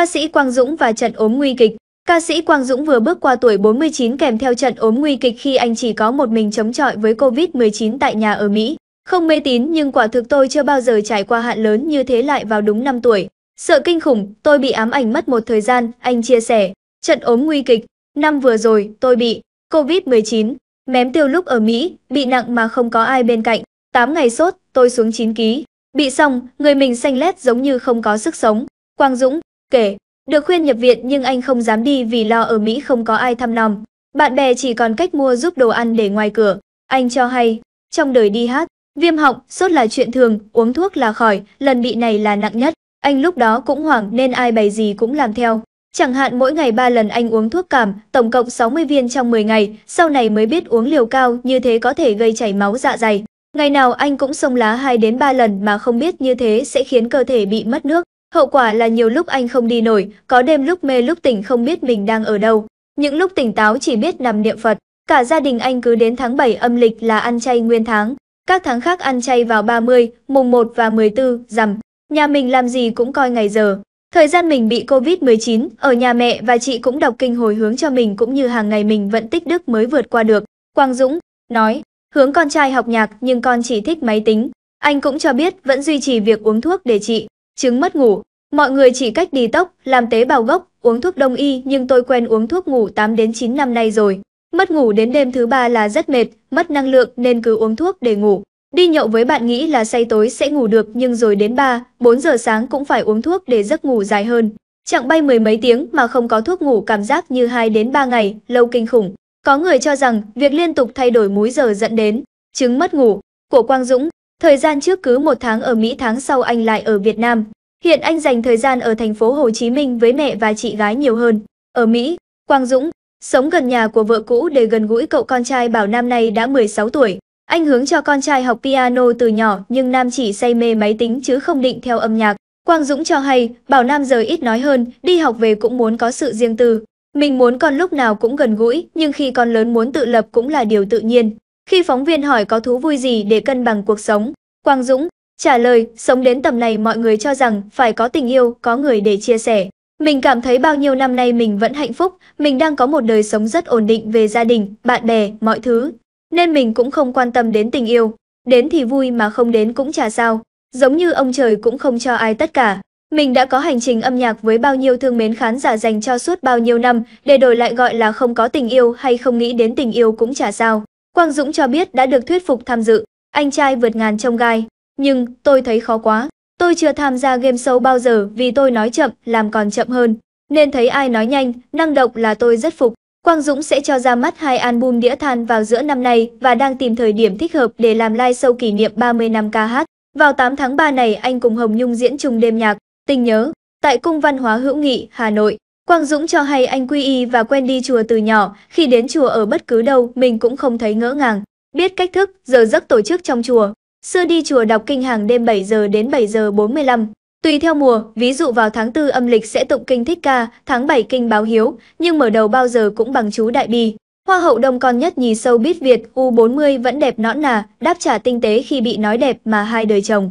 Ca sĩ Quang Dũng và trận ốm nguy kịch Ca sĩ Quang Dũng vừa bước qua tuổi 49 kèm theo trận ốm nguy kịch khi anh chỉ có một mình chống chọi với Covid-19 tại nhà ở Mỹ. Không mê tín nhưng quả thực tôi chưa bao giờ trải qua hạn lớn như thế lại vào đúng 5 tuổi. Sợ kinh khủng, tôi bị ám ảnh mất một thời gian, anh chia sẻ. Trận ốm nguy kịch. Năm vừa rồi, tôi bị Covid-19, mém tiêu lúc ở Mỹ, bị nặng mà không có ai bên cạnh. 8 ngày sốt, tôi xuống 9 ký. Bị xong, người mình xanh lét giống như không có sức sống. Quang Dũng, kể. Được khuyên nhập viện nhưng anh không dám đi vì lo ở Mỹ không có ai thăm nom. Bạn bè chỉ còn cách mua giúp đồ ăn để ngoài cửa. Anh cho hay, trong đời đi hát, viêm họng, sốt là chuyện thường, uống thuốc là khỏi, lần bị này là nặng nhất. Anh lúc đó cũng hoảng nên ai bày gì cũng làm theo. Chẳng hạn mỗi ngày 3 lần anh uống thuốc cảm, tổng cộng 60 viên trong 10 ngày, sau này mới biết uống liều cao như thế có thể gây chảy máu dạ dày. Ngày nào anh cũng xông lá 2 đến 3 lần mà không biết như thế sẽ khiến cơ thể bị mất nước. Hậu quả là nhiều lúc anh không đi nổi, có đêm lúc mê lúc tỉnh không biết mình đang ở đâu. Những lúc tỉnh táo chỉ biết nằm niệm Phật. Cả gia đình anh cứ đến tháng 7 âm lịch là ăn chay nguyên tháng. Các tháng khác ăn chay vào 30, mùng 1 và 14, rằm. Nhà mình làm gì cũng coi ngày giờ. Thời gian mình bị Covid-19, ở nhà mẹ và chị cũng đọc kinh hồi hướng cho mình cũng như hàng ngày mình vẫn tích đức mới vượt qua được. Quang Dũng nói, hướng con trai học nhạc nhưng con chỉ thích máy tính. Anh cũng cho biết vẫn duy trì việc uống thuốc để trị chứng mất ngủ. Mọi người chỉ cách đi tốc, làm tế bào gốc, uống thuốc đông y nhưng tôi quen uống thuốc ngủ 8 đến 9 năm nay rồi. Mất ngủ đến đêm thứ ba là rất mệt, mất năng lượng nên cứ uống thuốc để ngủ. Đi nhậu với bạn nghĩ là say tối sẽ ngủ được nhưng rồi đến 3, 4 giờ sáng cũng phải uống thuốc để giấc ngủ dài hơn. Chặng bay mười mấy tiếng mà không có thuốc ngủ cảm giác như 2 đến 3 ngày, lâu kinh khủng. Có người cho rằng việc liên tục thay đổi múi giờ dẫn đến chứng mất ngủ. Của Quang Dũng Thời gian trước cứ một tháng ở Mỹ tháng sau anh lại ở Việt Nam. Hiện anh dành thời gian ở thành phố Hồ Chí Minh với mẹ và chị gái nhiều hơn. Ở Mỹ, Quang Dũng, sống gần nhà của vợ cũ để gần gũi cậu con trai Bảo Nam này đã 16 tuổi. Anh hướng cho con trai học piano từ nhỏ nhưng Nam chỉ say mê máy tính chứ không định theo âm nhạc. Quang Dũng cho hay, Bảo Nam giờ ít nói hơn, đi học về cũng muốn có sự riêng tư. Mình muốn con lúc nào cũng gần gũi, nhưng khi con lớn muốn tự lập cũng là điều tự nhiên. Khi phóng viên hỏi có thú vui gì để cân bằng cuộc sống, Quang Dũng trả lời, sống đến tầm này mọi người cho rằng phải có tình yêu, có người để chia sẻ. Mình cảm thấy bao nhiêu năm nay mình vẫn hạnh phúc, mình đang có một đời sống rất ổn định về gia đình, bạn bè, mọi thứ. Nên mình cũng không quan tâm đến tình yêu. Đến thì vui mà không đến cũng chả sao. Giống như ông trời cũng không cho ai tất cả. Mình đã có hành trình âm nhạc với bao nhiêu thương mến khán giả dành cho suốt bao nhiêu năm để đổi lại gọi là không có tình yêu hay không nghĩ đến tình yêu cũng chả sao. Quang Dũng cho biết đã được thuyết phục tham dự, anh trai vượt ngàn trong gai, nhưng tôi thấy khó quá. Tôi chưa tham gia game show bao giờ vì tôi nói chậm, làm còn chậm hơn. Nên thấy ai nói nhanh, năng động là tôi rất phục. Quang Dũng sẽ cho ra mắt hai album đĩa than vào giữa năm nay và đang tìm thời điểm thích hợp để làm live show kỷ niệm 30 năm ca hát. Vào 8 tháng 3 này anh cùng Hồng Nhung diễn chung đêm nhạc, tình nhớ, tại Cung Văn hóa Hữu Nghị, Hà Nội. Quang Dũng cho hay anh quy y và quen đi chùa từ nhỏ, khi đến chùa ở bất cứ đâu mình cũng không thấy ngỡ ngàng. Biết cách thức, giờ giấc tổ chức trong chùa. Xưa đi chùa đọc kinh hàng đêm 7 giờ đến 7 giờ 45. Tùy theo mùa, ví dụ vào tháng 4 âm lịch sẽ tụng kinh thích ca, tháng 7 kinh báo hiếu, nhưng mở đầu bao giờ cũng bằng chú đại bi. Hoa hậu đông con nhất nhì sâu biết Việt U40 vẫn đẹp nõn nà, đáp trả tinh tế khi bị nói đẹp mà hai đời chồng.